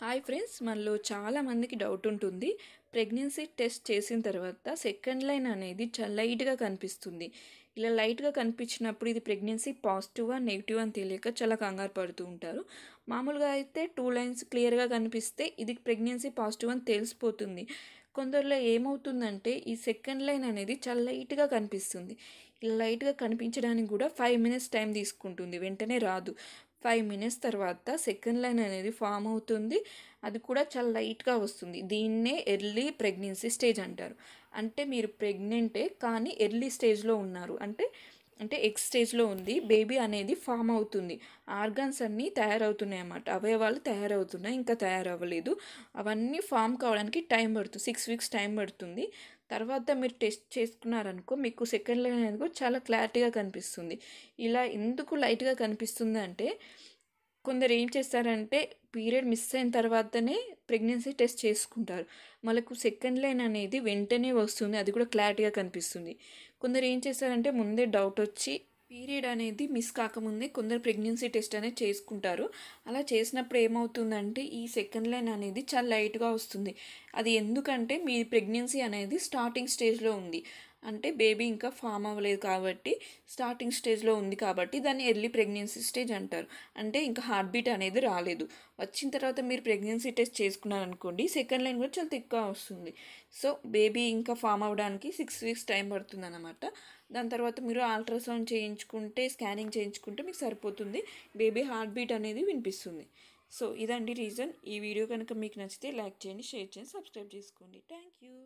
hi friends మనలో చాలామందికి doubt ఉంటుంది ప్రెగ్నెన్సీ టెస్ట్ చేసిన తర్వాత సెకండ్ లైన్ అనేది లైట్గా కనిపిస్తుంది ఇలా లైట్గా కనిపించినప్పుడు ఇది ప్రెగ్నెన్సీ పాజిటివా నెగిటివ్ అని తెలియక చాలా కంగారు పడుతూ ఉంటారు మామూలుగా అయితే టూ లైన్స్ క్లియర్గా కనిపిస్తే ఇది ప్రెగ్నెన్సీ పాజిటివ్ అని తెలిసిపోతుంది కొందరిలో ఏమవుతుందంటే ఈ సెకండ్ లైన్ అనేది చాలా లైట్గా కనిపిస్తుంది ఇలా లైట్గా కనిపించడానికి కూడా ఫైవ్ మినిట్స్ టైం తీసుకుంటుంది వెంటనే రాదు ఫైవ్ మినిట్స్ తర్వాత సెకండ్ లైన్ అనేది ఫామ్ అవుతుంది అది కూడా చాలా లైట్గా వస్తుంది దీన్నే ఎర్లీ ప్రెగ్నెన్సీ స్టేజ్ అంటారు అంటే మీరు ప్రెగ్నెంటే కానీ ఎర్లీ స్టేజ్లో ఉన్నారు అంటే అంటే ఎగ్ స్టేజ్లో ఉంది బేబీ అనేది ఫామ్ అవుతుంది ఆర్గాన్స్ అన్నీ తయారవుతున్నాయి అన్నమాట అవయవాలు తయారవుతున్నాయి ఇంకా తయారవ్వలేదు అవన్నీ ఫామ్ కావడానికి టైం పడుతుంది సిక్స్ వీక్స్ టైం పడుతుంది తర్వాత మీరు టెస్ట్ చేసుకున్నారనుకో మీకు సెకండ్ లైన్ అనేది కూడా చాలా క్లారిటీగా కనిపిస్తుంది ఇలా ఎందుకు లైట్గా కనిపిస్తుంది అంటే కొందరు ఏం చేస్తారంటే పీరియడ్ మిస్ అయిన తర్వాతనే ప్రెగ్నెన్సీ టెస్ట్ చేసుకుంటారు మనకు సెకండ్ లైన్ అనేది వెంటనే వస్తుంది అది కూడా క్లారిటీగా కనిపిస్తుంది కొందరు ఏం చేస్తారంటే ముందే డౌట్ వచ్చి పీరియడ్ అనేది మిస్ కాకముందే కొందరు ప్రెగ్నెన్సీ టెస్ట్ అనేది చేసుకుంటారు అలా చేసినప్పుడు ఏమవుతుందంటే ఈ సెకండ్ లైన్ అనేది చాలా లైట్గా వస్తుంది అది ఎందుకంటే మీ ప్రెగ్నెన్సీ అనేది స్టార్టింగ్ స్టేజ్లో ఉంది అంటే బేబీ ఇంకా ఫామ్ అవ్వలేదు కాబట్టి స్టార్టింగ్ స్టేజ్లో ఉంది కాబట్టి దాన్ని ఎర్లీ ప్రెగ్నెన్సీ స్టేజ్ అంటారు అంటే ఇంకా హార్ట్ బీట్ అనేది రాలేదు వచ్చిన తర్వాత మీరు ప్రెగ్నెన్సీ టెస్ట్ చేసుకున్నారనుకోండి సెకండ్ లైన్ కూడా చాలా ఎక్కువ వస్తుంది సో బేబీ ఇంకా ఫామ్ అవ్వడానికి సిక్స్ వీక్స్ టైం పడుతుంది అనమాట దాని తర్వాత మీరు అల్ట్రాసౌండ్ చేయించుకుంటే స్కానింగ్ చేయించుకుంటే మీకు సరిపోతుంది బేబీ హార్ట్ బీట్ అనేది వినిపిస్తుంది సో ఇదండి రీజన్ ఈ వీడియో కనుక మీకు నచ్చితే లైక్ చేయండి షేర్ చేయండి సబ్స్క్రైబ్ చేసుకోండి థ్యాంక్ యూ